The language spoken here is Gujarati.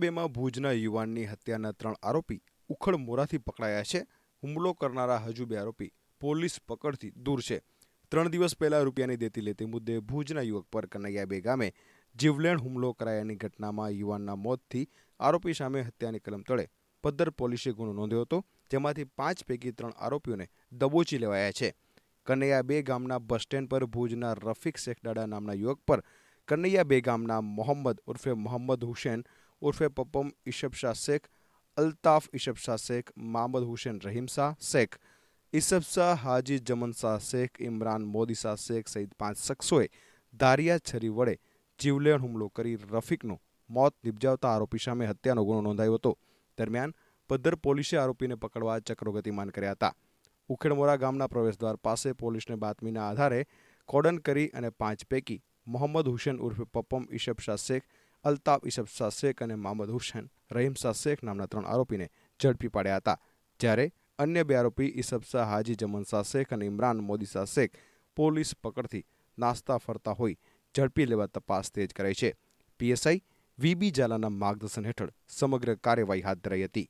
બેમાં ભુજના યુવાનની હત્યાના ત્રણ આરોપી ઉખડ મોરાથી પકડાયા છે હુમલો કરનારા હજુ બે આરોપી પોલીસ પકડથી દૂર છે ત્રણ દિવસ પહેલા રૂપિયાની દેતી લેતી મુદ્દે ભુજના યુવક પર કનૈયા બે ગામે જીવલેણ હુમલો કરાયાની ઘટનામાં યુવાનના મોતથી આરોપી સામે હત્યાની કલમ તળે પદ્દર પોલીસે ગુનો નોંધ્યો હતો જેમાંથી પાંચ પૈકી ત્રણ આરોપીઓને દબોચી લેવાયા છે કનૈયા બે ગામના બસ સ્ટેન્ડ પર ભુજના રફીક શેખડાડા નામના યુવક પર કનૈયા બે ગામના મોહમ્મદ ઉર્ફે મોહમ્મદ હુસેન ઉર્ફે પપમ ઇશબ શેખ અલ્તાફ ઇશબ શેખ મામદ હુસેન રહીમ શેખ ઇસબ હાજી જમન શેખ ઇમરાન મોદી શેખ સહિત પાંચ શખ્સોએ દારિયા છરી વડે જીવલેણ હુમલો કરી રફીકનું મોત નિપજાવતા આરોપી સામે હત્યાનો ગુનો નોંધાયો હતો દરમિયાન પદ્ધર પોલીસે આરોપીને પકડવા ચક્રો કર્યા હતા ઉખેડમોરા ગામના પ્રવેશદ્વાર પાસે પોલીસને બાતમીના આધારે કોડન કરી અને પાંચ પૈકી મોહમ્મદ હુસેન ઉર્ફે પપ્પમ ઇશબ શાહ શેખ અલ્તાફ ઇશબ શાહ શેખ અને મોહમ્મદ હુસૈન રહીમ શાહ શેખ નામના ત્રણ આરોપીને ઝડપી પાડ્યા હતા જ્યારે અન્ય બે આરોપી ઇસબ શાહ હાજી જમન શાહ શેખ અને ઇમરાન મોદી શાહ શેખ પોલીસ પકડથી નાસ્તા ફરતા હોઈ ઝડપી લેવા તપાસ તેજ કરાઈ છે પીએસઆઈ વીબી ઝાલાના માર્ગદર્શન હેઠળ સમગ્ર કાર્યવાહી હાથ ધરાઈ હતી